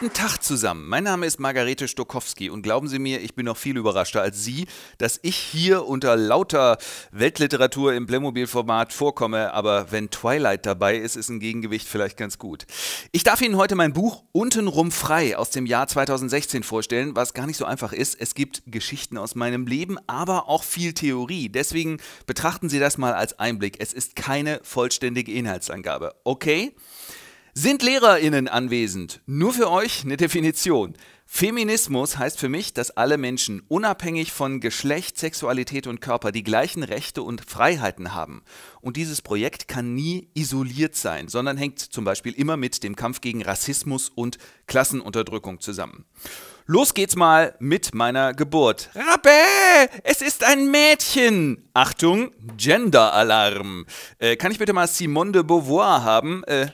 Guten Tag zusammen. Mein Name ist Margarete Stokowski und glauben Sie mir, ich bin noch viel überraschter als Sie, dass ich hier unter lauter Weltliteratur im Playmobil-Format vorkomme. Aber wenn Twilight dabei ist, ist ein Gegengewicht vielleicht ganz gut. Ich darf Ihnen heute mein Buch Untenrum frei aus dem Jahr 2016 vorstellen, was gar nicht so einfach ist. Es gibt Geschichten aus meinem Leben, aber auch viel Theorie. Deswegen betrachten Sie das mal als Einblick. Es ist keine vollständige Inhaltsangabe. Okay? Sind LehrerInnen anwesend? Nur für euch eine Definition. Feminismus heißt für mich, dass alle Menschen unabhängig von Geschlecht, Sexualität und Körper die gleichen Rechte und Freiheiten haben. Und dieses Projekt kann nie isoliert sein, sondern hängt zum Beispiel immer mit dem Kampf gegen Rassismus und Klassenunterdrückung zusammen. Los geht's mal mit meiner Geburt. Rappe! Es ist ein Mädchen! Achtung, Gender-Alarm. Äh, kann ich bitte mal Simone de Beauvoir haben? Äh,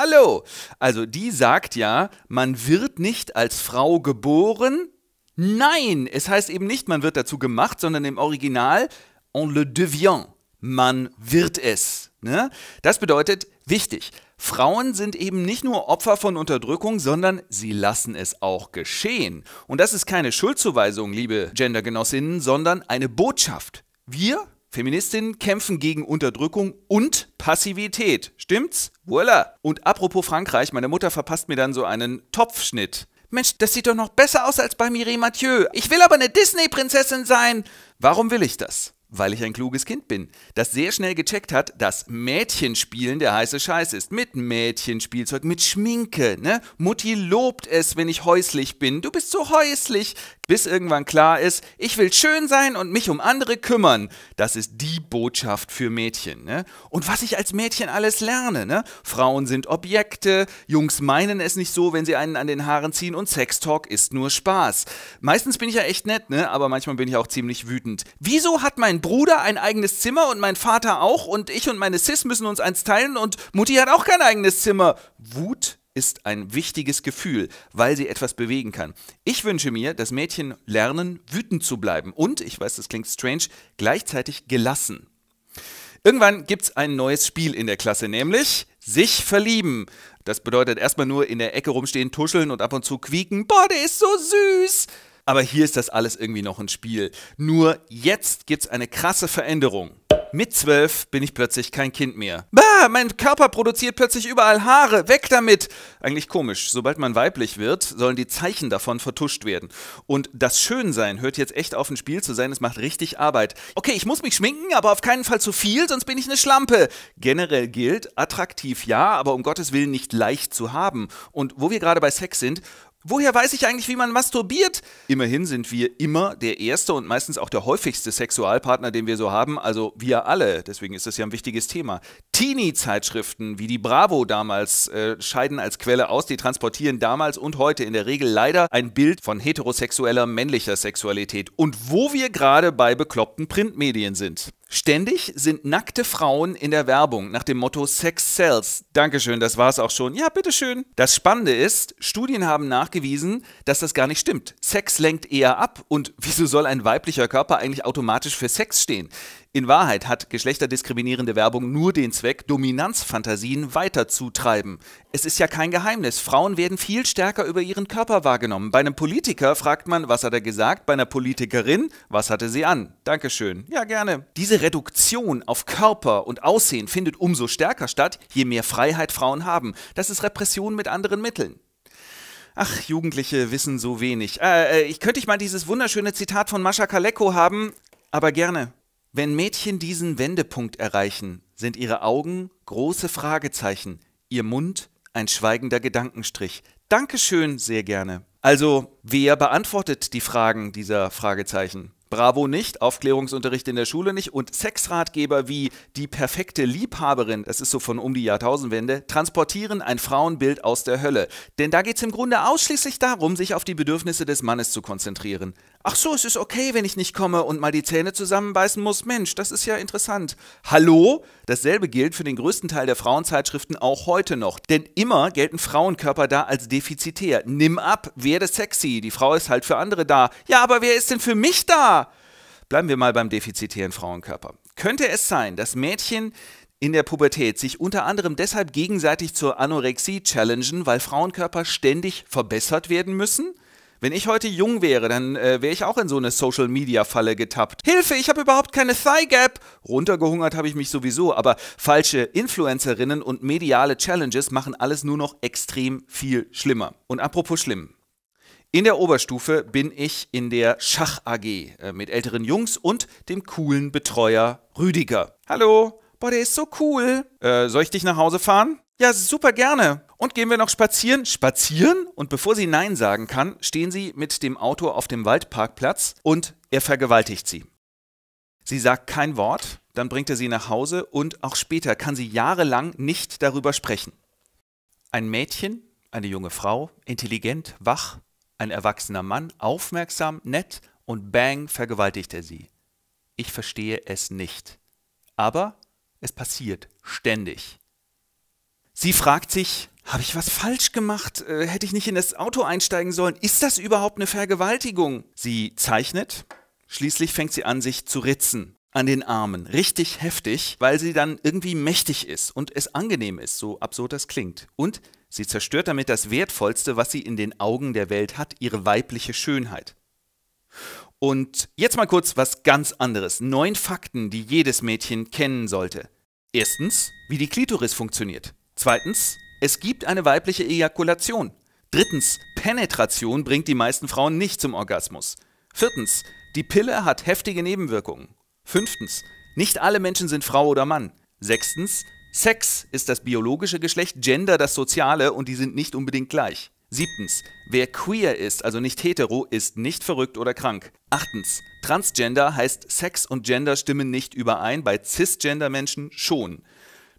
Hallo! Also die sagt ja, man wird nicht als Frau geboren. Nein, es heißt eben nicht, man wird dazu gemacht, sondern im Original, on le devient. Man wird es. Ne? Das bedeutet, wichtig, Frauen sind eben nicht nur Opfer von Unterdrückung, sondern sie lassen es auch geschehen. Und das ist keine Schuldzuweisung, liebe Gendergenossinnen, sondern eine Botschaft. Wir Feministinnen kämpfen gegen Unterdrückung und Passivität. Stimmt's? Voila! Und apropos Frankreich, meine Mutter verpasst mir dann so einen Topfschnitt. Mensch, das sieht doch noch besser aus als bei Mireille Mathieu. Ich will aber eine Disney-Prinzessin sein. Warum will ich das? Weil ich ein kluges Kind bin, das sehr schnell gecheckt hat, dass Mädchenspielen der heiße Scheiß ist. Mit Mädchenspielzeug, mit Schminke, ne? Mutti lobt es, wenn ich häuslich bin. Du bist so häuslich bis irgendwann klar ist, ich will schön sein und mich um andere kümmern. Das ist die Botschaft für Mädchen. Ne? Und was ich als Mädchen alles lerne. Ne? Frauen sind Objekte, Jungs meinen es nicht so, wenn sie einen an den Haaren ziehen und Sextalk ist nur Spaß. Meistens bin ich ja echt nett, ne? aber manchmal bin ich auch ziemlich wütend. Wieso hat mein Bruder ein eigenes Zimmer und mein Vater auch und ich und meine Sis müssen uns eins teilen und Mutti hat auch kein eigenes Zimmer? Wut? ist ein wichtiges Gefühl, weil sie etwas bewegen kann. Ich wünsche mir, dass Mädchen lernen, wütend zu bleiben und, ich weiß, das klingt strange, gleichzeitig gelassen. Irgendwann gibt es ein neues Spiel in der Klasse, nämlich sich verlieben. Das bedeutet erstmal nur in der Ecke rumstehen, tuscheln und ab und zu quieken. Boah, der ist so süß! Aber hier ist das alles irgendwie noch ein Spiel. Nur jetzt gibt es eine krasse Veränderung. Mit zwölf bin ich plötzlich kein Kind mehr. Bah, mein Körper produziert plötzlich überall Haare. Weg damit! Eigentlich komisch. Sobald man weiblich wird, sollen die Zeichen davon vertuscht werden. Und das Schönsein hört jetzt echt auf ein Spiel zu sein. Es macht richtig Arbeit. Okay, ich muss mich schminken, aber auf keinen Fall zu viel, sonst bin ich eine Schlampe. Generell gilt, attraktiv ja, aber um Gottes Willen nicht leicht zu haben. Und wo wir gerade bei Sex sind, Woher weiß ich eigentlich, wie man masturbiert? Immerhin sind wir immer der erste und meistens auch der häufigste Sexualpartner, den wir so haben. Also wir alle. Deswegen ist das ja ein wichtiges Thema. Teenie-Zeitschriften wie die Bravo damals äh, scheiden als Quelle aus. Die transportieren damals und heute in der Regel leider ein Bild von heterosexueller männlicher Sexualität. Und wo wir gerade bei bekloppten Printmedien sind. Ständig sind nackte Frauen in der Werbung nach dem Motto Sex sells. Dankeschön, das war's auch schon. Ja, bitteschön. Das Spannende ist, Studien haben nachgewiesen, dass das gar nicht stimmt. Sex lenkt eher ab und wieso soll ein weiblicher Körper eigentlich automatisch für Sex stehen? In Wahrheit hat geschlechterdiskriminierende Werbung nur den Zweck, Dominanzfantasien weiterzutreiben. Es ist ja kein Geheimnis, Frauen werden viel stärker über ihren Körper wahrgenommen. Bei einem Politiker fragt man, was hat er gesagt, bei einer Politikerin, was hatte sie an. Dankeschön. Ja, gerne. Diese Reduktion auf Körper und Aussehen findet umso stärker statt, je mehr Freiheit Frauen haben. Das ist Repression mit anderen Mitteln. Ach, Jugendliche wissen so wenig. Äh, äh ich könnte ich mal dieses wunderschöne Zitat von Mascha Kaleko haben, aber gerne. Wenn Mädchen diesen Wendepunkt erreichen, sind ihre Augen große Fragezeichen, ihr Mund ein schweigender Gedankenstrich. Dankeschön, sehr gerne. Also, wer beantwortet die Fragen dieser Fragezeichen? Bravo nicht, Aufklärungsunterricht in der Schule nicht und Sexratgeber wie die perfekte Liebhaberin, das ist so von um die Jahrtausendwende, transportieren ein Frauenbild aus der Hölle. Denn da geht es im Grunde ausschließlich darum, sich auf die Bedürfnisse des Mannes zu konzentrieren. Ach so, es ist okay, wenn ich nicht komme und mal die Zähne zusammenbeißen muss. Mensch, das ist ja interessant. Hallo? Dasselbe gilt für den größten Teil der Frauenzeitschriften auch heute noch. Denn immer gelten Frauenkörper da als defizitär. Nimm ab, werde sexy. Die Frau ist halt für andere da. Ja, aber wer ist denn für mich da? Bleiben wir mal beim defizitären Frauenkörper. Könnte es sein, dass Mädchen in der Pubertät sich unter anderem deshalb gegenseitig zur Anorexie challengen, weil Frauenkörper ständig verbessert werden müssen? Wenn ich heute jung wäre, dann äh, wäre ich auch in so eine Social-Media-Falle getappt. Hilfe, ich habe überhaupt keine Thigh-Gap! Runtergehungert habe ich mich sowieso, aber falsche Influencerinnen und mediale Challenges machen alles nur noch extrem viel schlimmer. Und apropos schlimm. In der Oberstufe bin ich in der Schach AG äh, mit älteren Jungs und dem coolen Betreuer Rüdiger. Hallo, boah, der ist so cool. Äh, soll ich dich nach Hause fahren? Ja, super gerne. Und gehen wir noch spazieren? Spazieren? Und bevor sie Nein sagen kann, stehen sie mit dem Auto auf dem Waldparkplatz und er vergewaltigt sie. Sie sagt kein Wort, dann bringt er sie nach Hause und auch später kann sie jahrelang nicht darüber sprechen. Ein Mädchen, eine junge Frau, intelligent, wach, ein erwachsener Mann, aufmerksam, nett und bang vergewaltigt er sie. Ich verstehe es nicht. Aber es passiert ständig. Sie fragt sich, habe ich was falsch gemacht? Äh, hätte ich nicht in das Auto einsteigen sollen? Ist das überhaupt eine Vergewaltigung? Sie zeichnet. Schließlich fängt sie an, sich zu ritzen an den Armen. Richtig heftig, weil sie dann irgendwie mächtig ist und es angenehm ist, so absurd das klingt. Und sie zerstört damit das Wertvollste, was sie in den Augen der Welt hat, ihre weibliche Schönheit. Und jetzt mal kurz was ganz anderes. Neun Fakten, die jedes Mädchen kennen sollte. Erstens, wie die Klitoris funktioniert. Zweitens, es gibt eine weibliche Ejakulation. Drittens, Penetration bringt die meisten Frauen nicht zum Orgasmus. Viertens, die Pille hat heftige Nebenwirkungen. Fünftens, nicht alle Menschen sind Frau oder Mann. Sechstens, Sex ist das biologische Geschlecht, Gender das soziale und die sind nicht unbedingt gleich. Siebtens, wer queer ist, also nicht hetero, ist nicht verrückt oder krank. Achtens, Transgender heißt Sex und Gender stimmen nicht überein, bei cisgender Menschen schon.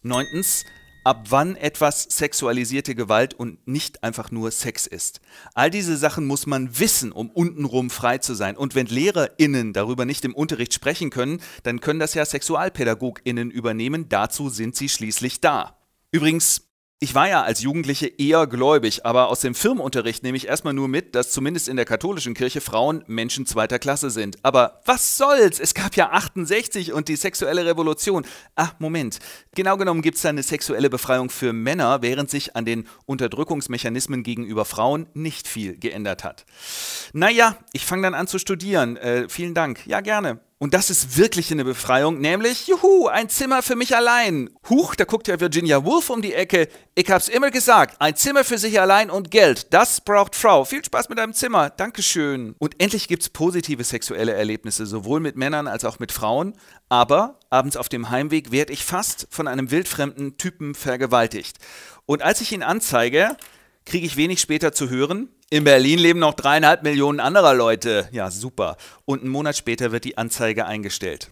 Neuntens, ab wann etwas sexualisierte Gewalt und nicht einfach nur Sex ist. All diese Sachen muss man wissen, um untenrum frei zu sein. Und wenn LehrerInnen darüber nicht im Unterricht sprechen können, dann können das ja SexualpädagogInnen übernehmen. Dazu sind sie schließlich da. Übrigens, ich war ja als Jugendliche eher gläubig, aber aus dem Firmenunterricht nehme ich erstmal nur mit, dass zumindest in der katholischen Kirche Frauen Menschen zweiter Klasse sind. Aber was soll's? Es gab ja 68 und die sexuelle Revolution. Ach, Moment. Genau genommen gibt's da eine sexuelle Befreiung für Männer, während sich an den Unterdrückungsmechanismen gegenüber Frauen nicht viel geändert hat. Naja, ich fange dann an zu studieren. Äh, vielen Dank. Ja, gerne. Und das ist wirklich eine Befreiung, nämlich, juhu, ein Zimmer für mich allein. Huch, da guckt ja Virginia Woolf um die Ecke. Ich hab's immer gesagt, ein Zimmer für sich allein und Geld, das braucht Frau. Viel Spaß mit deinem Zimmer, Dankeschön. Und endlich gibt's positive sexuelle Erlebnisse, sowohl mit Männern als auch mit Frauen. Aber abends auf dem Heimweg werde ich fast von einem wildfremden Typen vergewaltigt. Und als ich ihn anzeige, kriege ich wenig später zu hören, in Berlin leben noch dreieinhalb Millionen anderer Leute. Ja, super. Und einen Monat später wird die Anzeige eingestellt.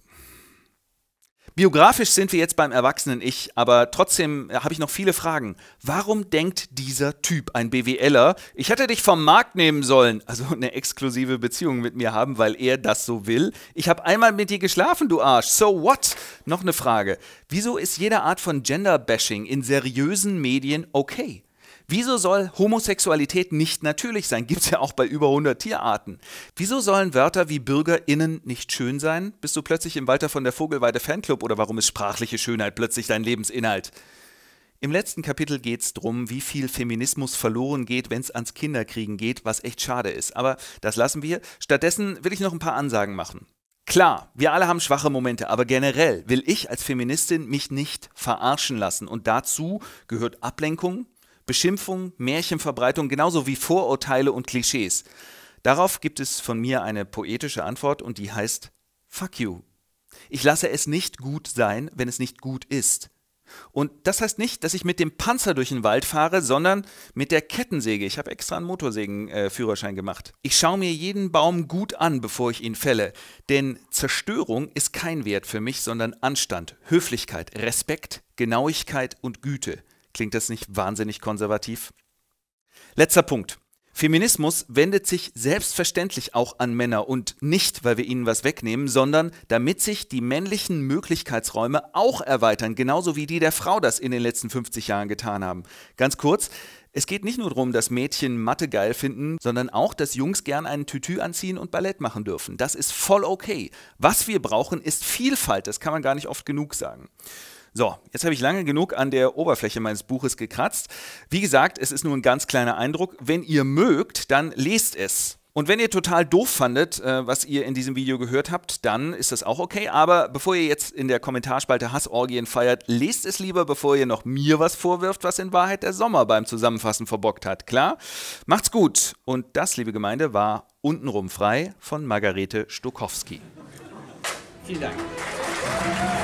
Biografisch sind wir jetzt beim erwachsenen Ich, aber trotzdem äh, habe ich noch viele Fragen. Warum denkt dieser Typ, ein BWLer, ich hätte dich vom Markt nehmen sollen, also eine exklusive Beziehung mit mir haben, weil er das so will? Ich habe einmal mit dir geschlafen, du Arsch. So what? Noch eine Frage. Wieso ist jede Art von Gender-Bashing in seriösen Medien okay? Wieso soll Homosexualität nicht natürlich sein? Gibt es ja auch bei über 100 Tierarten. Wieso sollen Wörter wie BürgerInnen nicht schön sein? Bist du plötzlich im Walter von der Vogelweide Fanclub oder warum ist sprachliche Schönheit plötzlich dein Lebensinhalt? Im letzten Kapitel geht es darum, wie viel Feminismus verloren geht, wenn es ans Kinderkriegen geht, was echt schade ist. Aber das lassen wir. Stattdessen will ich noch ein paar Ansagen machen. Klar, wir alle haben schwache Momente, aber generell will ich als Feministin mich nicht verarschen lassen. Und dazu gehört Ablenkung, Beschimpfung, Märchenverbreitung, genauso wie Vorurteile und Klischees. Darauf gibt es von mir eine poetische Antwort und die heißt Fuck you. Ich lasse es nicht gut sein, wenn es nicht gut ist. Und das heißt nicht, dass ich mit dem Panzer durch den Wald fahre, sondern mit der Kettensäge. Ich habe extra einen Motorsägenführerschein äh, gemacht. Ich schaue mir jeden Baum gut an, bevor ich ihn fälle. Denn Zerstörung ist kein Wert für mich, sondern Anstand, Höflichkeit, Respekt, Genauigkeit und Güte. Klingt das nicht wahnsinnig konservativ? Letzter Punkt. Feminismus wendet sich selbstverständlich auch an Männer und nicht, weil wir ihnen was wegnehmen, sondern damit sich die männlichen Möglichkeitsräume auch erweitern, genauso wie die der Frau das in den letzten 50 Jahren getan haben. Ganz kurz, es geht nicht nur darum, dass Mädchen Mathe geil finden, sondern auch, dass Jungs gern einen Tütü anziehen und Ballett machen dürfen. Das ist voll okay. Was wir brauchen, ist Vielfalt, das kann man gar nicht oft genug sagen. So, jetzt habe ich lange genug an der Oberfläche meines Buches gekratzt. Wie gesagt, es ist nur ein ganz kleiner Eindruck. Wenn ihr mögt, dann lest es. Und wenn ihr total doof fandet, äh, was ihr in diesem Video gehört habt, dann ist das auch okay. Aber bevor ihr jetzt in der Kommentarspalte Hassorgien feiert, lest es lieber, bevor ihr noch mir was vorwirft, was in Wahrheit der Sommer beim Zusammenfassen verbockt hat. Klar? Macht's gut. Und das, liebe Gemeinde, war untenrum frei von Margarete Stokowski. Vielen Dank.